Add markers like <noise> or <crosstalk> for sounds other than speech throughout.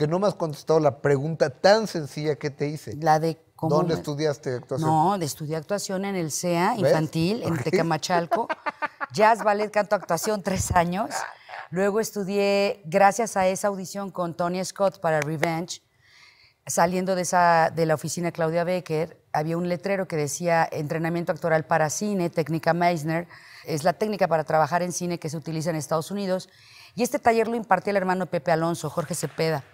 que no me has contestado la pregunta tan sencilla que te hice. La de ¿Dónde estudiaste actuación? No, estudié actuación en el sea infantil, en Tecamachalco. <laughs> Jazz, ballet, canto, actuación, tres años. Luego estudié, gracias a esa audición con Tony Scott para Revenge, saliendo de, esa, de la oficina Claudia Becker, había un letrero que decía entrenamiento actoral para cine, técnica Meissner. Es la técnica para trabajar en cine que se utiliza en Estados Unidos y este taller lo impartía el hermano Pepe Alonso, Jorge Cepeda,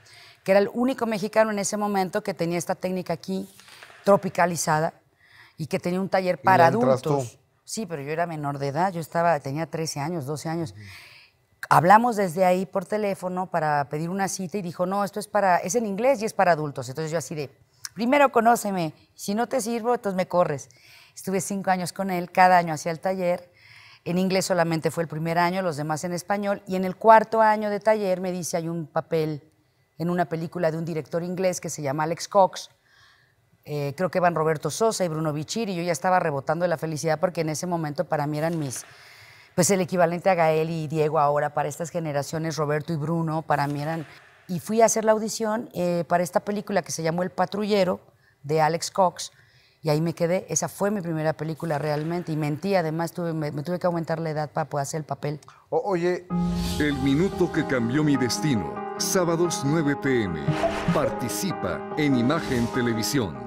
que era el único mexicano en ese momento que tenía esta técnica aquí tropicalizada y que tenía un taller para adultos. Sí, pero yo era menor de edad, yo estaba, tenía 13 años, 12 años. Hablamos desde ahí por teléfono para pedir una cita y dijo, no, esto es para, es en inglés y es para adultos. Entonces yo así de, primero conóceme, si no te sirvo, entonces me corres. Estuve cinco años con él, cada año hacía el taller en inglés solamente fue el primer año, los demás en español. Y en el cuarto año de taller me dice, hay un papel en una película de un director inglés que se llama Alex Cox. Eh, creo que van Roberto Sosa y Bruno Bichir, y yo ya estaba rebotando de la felicidad porque en ese momento para mí eran mis, pues el equivalente a Gael y Diego ahora, para estas generaciones, Roberto y Bruno, para mí eran... Y fui a hacer la audición eh, para esta película que se llamó El Patrullero, de Alex Cox, y ahí me quedé. Esa fue mi primera película realmente. Y mentí, además tuve, me, tuve que aumentar la edad para poder hacer el papel. oye, el minuto que cambió mi destino. Sábados 9 pm. Participa en Imagen Televisión.